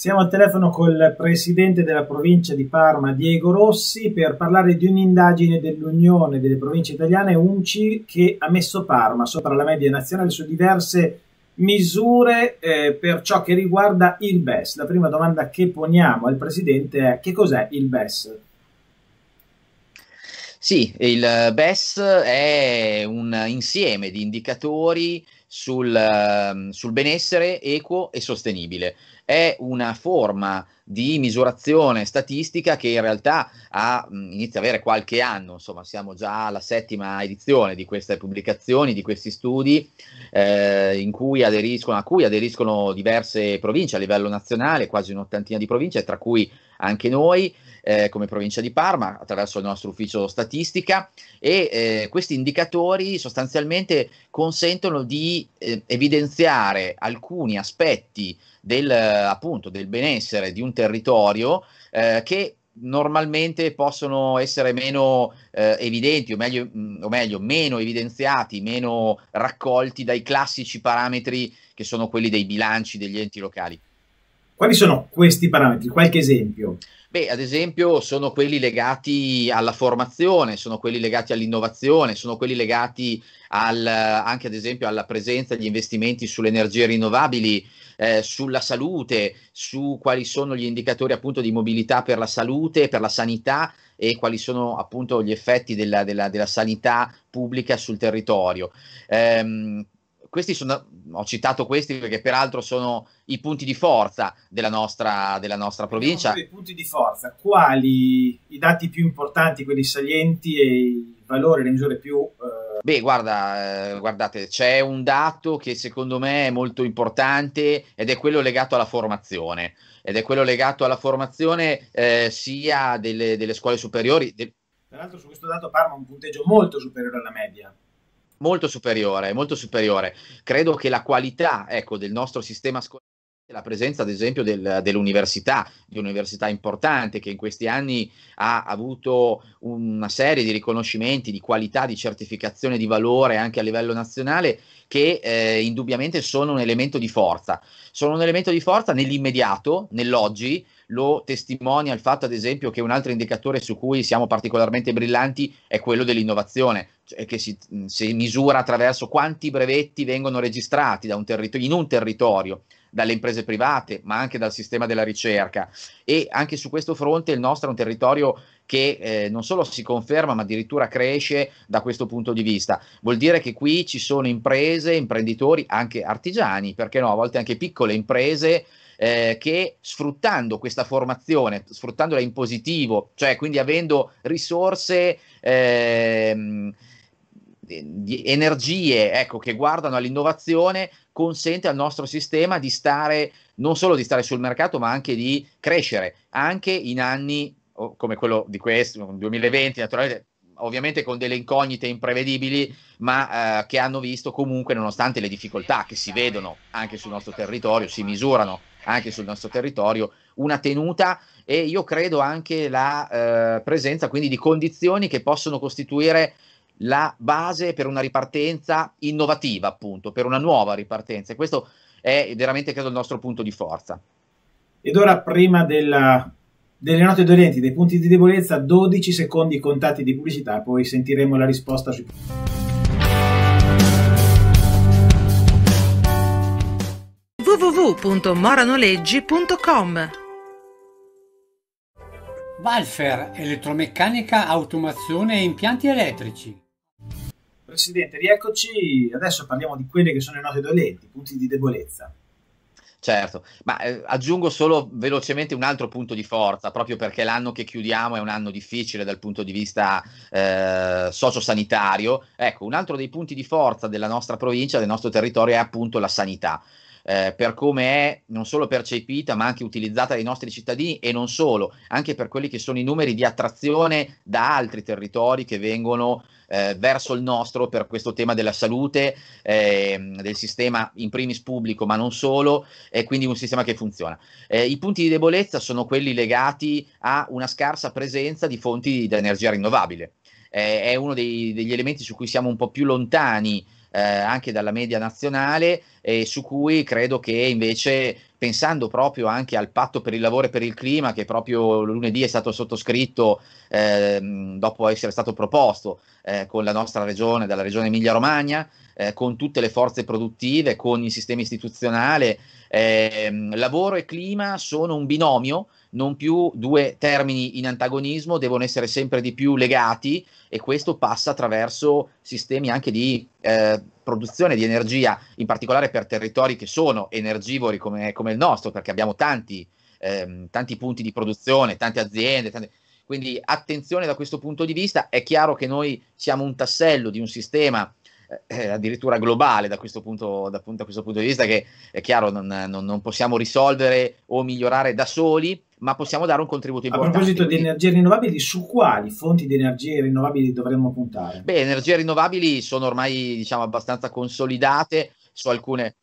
Siamo al telefono col presidente della provincia di Parma, Diego Rossi, per parlare di un'indagine dell'Unione delle province italiane UNCI che ha messo Parma sopra la media nazionale su diverse misure eh, per ciò che riguarda il BES. La prima domanda che poniamo al presidente è che cos'è il BES? Sì, il BES è un insieme di indicatori sul, ehm, sul benessere equo e sostenibile è una forma di misurazione statistica che in realtà ha, mm, inizia ad avere qualche anno, insomma siamo già alla settima edizione di queste pubblicazioni, di questi studi eh, cui a cui aderiscono diverse province a livello nazionale, quasi un'ottantina di province, tra cui anche noi eh, come provincia di Parma attraverso il nostro ufficio statistica e eh, questi indicatori sostanzialmente consentono di eh, evidenziare alcuni aspetti del, appunto, del benessere di un territorio eh, che normalmente possono essere meno eh, evidenti, o meglio, mh, mm, o meglio, meno evidenziati, meno raccolti dai classici parametri che sono quelli dei bilanci degli enti locali. Quali sono questi parametri? Qualche esempio? Beh, ad esempio, sono quelli legati alla formazione, sono quelli legati all'innovazione, sono quelli legati al, anche ad esempio alla presenza di investimenti sulle energie rinnovabili, eh, sulla salute, su quali sono gli indicatori appunto di mobilità per la salute, per la sanità e quali sono appunto gli effetti della, della, della sanità pubblica sul territorio. Ehm, questi sono, ho citato questi perché peraltro sono i punti di forza della nostra, della nostra provincia. I punti di forza, quali i dati più importanti, quelli salienti e i valori, le misure più... Eh... Beh, guarda, eh, guardate, c'è un dato che secondo me è molto importante ed è quello legato alla formazione, ed è quello legato alla formazione eh, sia delle, delle, scuole superiori... De... Peraltro su questo dato Parma ha un punteggio molto superiore alla media molto superiore, molto superiore. Credo che la qualità ecco, del nostro sistema scolastico la presenza ad esempio del, dell'università, di un'università importante che in questi anni ha avuto una serie di riconoscimenti di qualità, di certificazione di valore anche a livello nazionale che eh, indubbiamente sono un elemento di forza. Sono un elemento di forza nell'immediato, nell'oggi, lo testimonia il fatto ad esempio che un altro indicatore su cui siamo particolarmente brillanti è quello dell'innovazione che si, si, misura attraverso quanti brevetti vengono registrati un territorio, in un territorio dalle imprese private, ma anche dal sistema della ricerca. E anche su questo fronte il nostro è un territorio che eh, non solo si conferma, ma addirittura cresce da questo punto di vista. Vuol dire che qui ci sono imprese, imprenditori, anche artigiani, perché no, a volte anche piccole imprese. Eh, che sfruttando questa formazione, sfruttandola in positivo, cioè quindi avendo risorse ehm, di energie ecco, che guardano all'innovazione consente al nostro sistema di stare non solo di stare sul mercato ma anche di crescere anche in anni come quello di questo 2020 naturalmente ovviamente con delle incognite imprevedibili ma eh, che hanno visto comunque nonostante le difficoltà che si vedono anche sul nostro territorio si misurano anche sul nostro territorio una tenuta e io credo anche la eh, presenza quindi di condizioni che possono costituire la base per una ripartenza innovativa, appunto, per una nuova ripartenza. E questo è veramente, credo, il nostro punto di forza. Ed ora, prima della, delle note dolenti, dei punti di debolezza, 12 secondi contatti di pubblicità, poi sentiremo la risposta sui... www.moranoleggi.com Valfer, elettromeccanica, automazione e impianti elettrici Presidente, rieccoci. Adesso parliamo di quelle che sono i nostri dolenti, punti di debolezza. Certo, ma eh, aggiungo solo velocemente un altro punto di forza, proprio perché l'anno che chiudiamo è un anno difficile dal punto di vista eh, sociosanitario. Ecco, un altro dei punti di forza della nostra provincia, del nostro territorio è appunto la sanità eh, per come è non solo percepita ma anche utilizzata dai nostri cittadini e non solo, anche per quelli che sono i numeri di attrazione da altri territori che vengono eh, verso il nostro per questo tema della salute, eh, del sistema in primis pubblico ma non solo, è quindi un sistema che funziona. Eh, I punti di debolezza sono quelli legati a una scarsa presenza di fonti di energia rinnovabile. Eh, è uno dei, degli elementi su cui siamo un po' più lontani eh, anche dalla media nazionale e su cui credo che invece pensando proprio anche al patto per il lavoro e per il clima che proprio lunedì è stato sottoscritto eh, dopo essere stato proposto eh, con la nostra regione, dalla regione Emilia Romagna, eh, con tutte le forze produttive, con il sistema istituzionale, ehm, lavoro e clima sono un binomio non più due termini in antagonismo, devono essere sempre di più legati e questo passa attraverso sistemi anche di eh, produzione di energia, in particolare per territori che sono energivori come, come il nostro, perché abbiamo tanti, ehm, tanti, punti di produzione, tante aziende. Tante... Quindi attenzione da questo punto di vista, è chiaro che noi siamo un tassello di un sistema eh, eh, addirittura globale da questo, punto, da, da questo, punto, di vista, che è chiaro non, non, non, possiamo risolvere o migliorare da soli, ma possiamo dare un contributo importante. A proposito di energie rinnovabili, su quali fonti di energie rinnovabili dovremmo puntare? Beh, energie rinnovabili sono ormai diciamo, abbastanza consolidate su alcune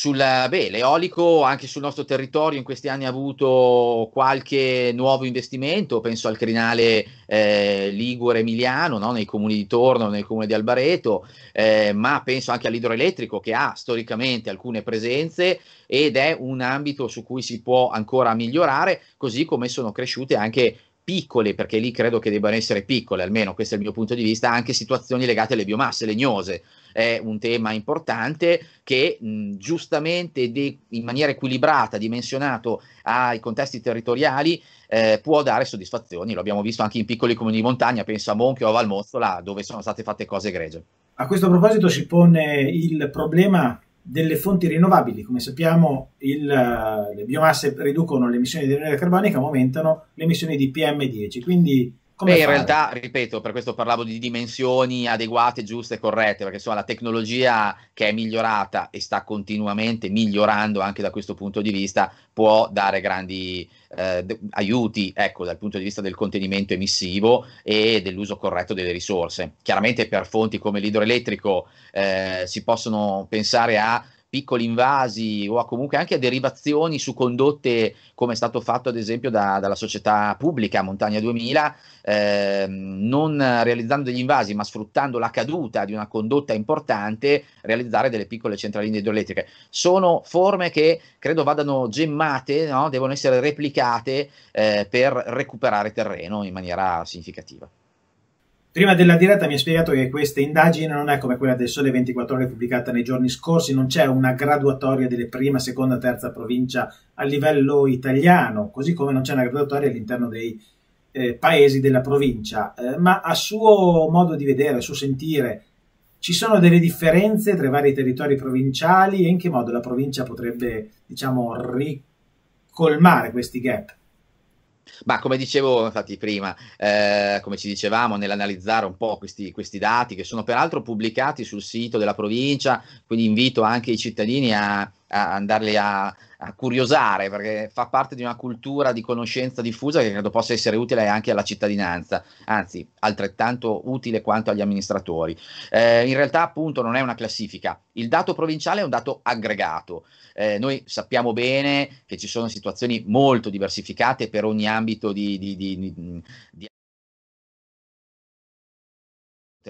sul, beh, l'eolico anche sul nostro territorio in questi anni ha avuto qualche nuovo investimento, penso al crinale eh, Ligure Emiliano, no? nei comuni di Torno, nel comune di Albareto, eh, ma penso anche all'idroelettrico che ha storicamente alcune presenze ed è un ambito su cui si può ancora migliorare, così come sono cresciute anche piccole, perché lì credo che debbano essere piccole, almeno questo è il mio punto di vista, anche situazioni legate alle biomasse legnose. È un tema importante che mh, giustamente de- in maniera equilibrata, dimensionato ai contesti territoriali, eh, può dare soddisfazioni. Lo abbiamo visto anche in piccoli comuni di montagna, penso a Monchio o a Valmozzola, dove sono state fatte cose egregie. A questo proposito si pone il problema delle fonti rinnovabili. Come sappiamo, il, le biomasse riducono le emissioni di energia carbonica, ma aumentano le emissioni di PM10. Quindi come Beh, in realtà, ripeto, per questo parlavo di dimensioni adeguate, giuste e corrette, perché insomma la tecnologia che è migliorata e sta continuamente migliorando anche da questo punto di vista può dare grandi eh, aiuti, ecco, dal punto di vista del contenimento emissivo e dell'uso corretto delle risorse. Chiaramente per fonti come l'idroelettrico eh, si possono pensare a piccoli invasi o comunque anche a derivazioni su condotte come è stato fatto ad esempio da, dalla società pubblica Montagna 2000, eh, non realizzando degli invasi ma sfruttando la caduta di una condotta importante, realizzare delle piccole centraline idroelettriche. Sono forme che credo vadano gemmate, no? devono essere replicate eh, per recuperare terreno in maniera significativa. Prima della diretta mi ha spiegato che questa indagine non è come quella del Sole 24 Ore pubblicata nei giorni scorsi, non c'è una graduatoria delle prima, seconda, terza provincia a livello italiano, così come non c'è una graduatoria all'interno dei eh, paesi della provincia. Eh, ma a suo modo di vedere, a suo sentire, ci sono delle differenze tra i vari territori provinciali e in che modo la provincia potrebbe, diciamo, ricolmare questi gap? Ma come dicevo infatti prima, eh, come ci dicevamo nell'analizzare un po' questi, questi, dati che sono peraltro pubblicati sul sito della provincia, quindi invito anche i cittadini a, a andarli a, a, curiosare perché fa parte di una cultura di conoscenza diffusa che credo possa essere utile anche alla cittadinanza, anzi altrettanto utile quanto agli amministratori. Eh, in realtà appunto non è una classifica, il dato provinciale è un dato aggregato, eh, noi sappiamo bene che ci sono situazioni molto diversificate per ogni ambito di, di, di, di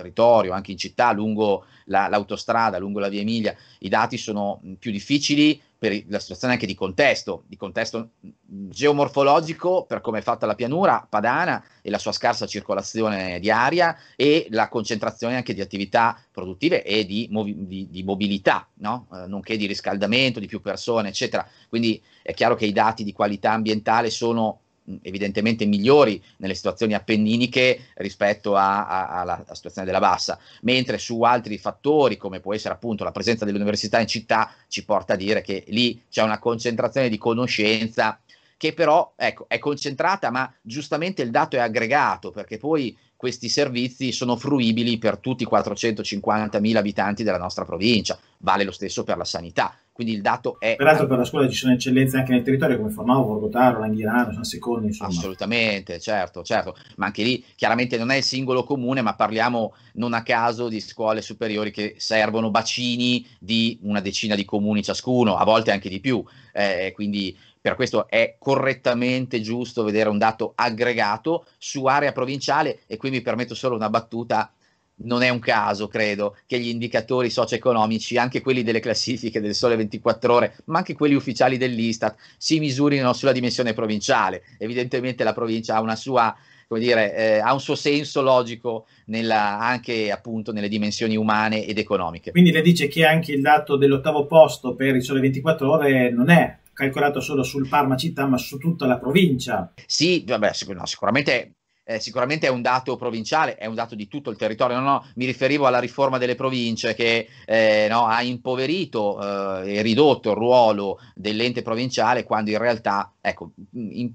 territorio, anche in città, lungo la, l'autostrada, lungo la via Emilia, i dati sono mm, più difficili per la situazione anche di contesto, di contesto mm, mm, geomorfologico per come è fatta la pianura padana e la sua scarsa circolazione di aria e la concentrazione anche di attività produttive e di, movi- di, di mobilità, no? eh, nonché di riscaldamento, di più persone, eccetera. Quindi è chiaro che i dati di qualità ambientale sono evidentemente migliori nelle situazioni appenniniche rispetto a, a, alla, alla situazione della bassa, mentre su altri fattori come può essere appunto la presenza dell'università in città ci porta a dire che lì c'è una concentrazione di conoscenza che però ecco, è concentrata, ma giustamente il dato è aggregato, perché poi questi servizi sono fruibili per tutti i 450.000 abitanti della nostra provincia, vale lo stesso per la sanità. Quindi il dato è. Peraltro, per la scuola ci sono eccellenze anche nel territorio come Fornovo, Orgotaro, Langhirano, San Secondo. Insomma. Assolutamente, certo, certo. Ma anche lì chiaramente non è il singolo comune, ma parliamo non a caso di scuole superiori che servono bacini di una decina di comuni ciascuno, a volte anche di più. Eh, quindi per questo è correttamente giusto vedere un dato aggregato su area provinciale e qui mi permetto solo una battuta non è un caso, credo, che gli indicatori socio-economici, anche quelli delle classifiche del Sole 24 Ore, ma anche quelli ufficiali dell'Istat, si misurino sulla dimensione provinciale. Evidentemente la provincia ha, sua, dire, eh, ha un suo senso logico nella, anche appunto nelle dimensioni umane ed economiche. Quindi le dice che anche il dato dell'ottavo posto per il Sole 24 Ore non è calcolato solo sul Parma città, ma su tutta la provincia. Sì, vabbè, sic- no, sicuramente eh, sicuramente è un dato provinciale, è un dato di tutto il territorio. No, no, mi riferivo alla riforma delle province che eh, no, ha impoverito eh, e ridotto il ruolo dell'ente provinciale quando in realtà Ecco, in,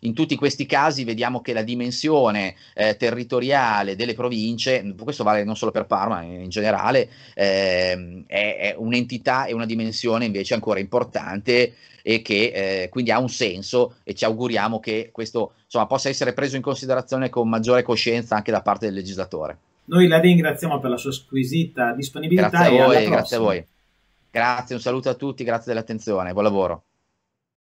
in, tutti questi casi vediamo che la dimensione eh, territoriale delle province, questo vale non solo per Parma, in, generale, eh, è, è, un'entità e una dimensione invece ancora importante e che eh, quindi ha un senso e ci auguriamo che questo insomma, possa essere preso in considerazione con maggiore coscienza anche da parte del legislatore. Noi la ringraziamo per la sua squisita disponibilità. Grazie a voi, grazie a voi. Grazie, un saluto a tutti, grazie dell'attenzione, buon lavoro.